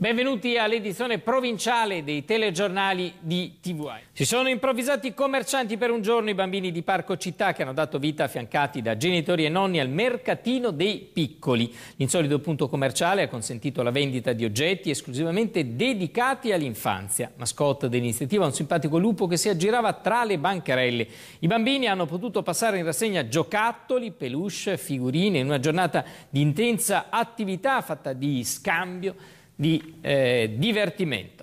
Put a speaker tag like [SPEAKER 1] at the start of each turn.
[SPEAKER 1] Benvenuti all'edizione provinciale dei telegiornali di TVI. Si sono improvvisati commercianti per un giorno i bambini di Parco Città che hanno dato vita affiancati da genitori e nonni al mercatino dei piccoli. L'insolito punto commerciale ha consentito la vendita di oggetti esclusivamente dedicati all'infanzia. Mascotte dell'iniziativa un simpatico lupo che si aggirava tra le bancherelle. I bambini hanno potuto passare in rassegna giocattoli, peluche, figurine in una giornata di intensa attività fatta di
[SPEAKER 2] scambio
[SPEAKER 3] di eh, divertimento.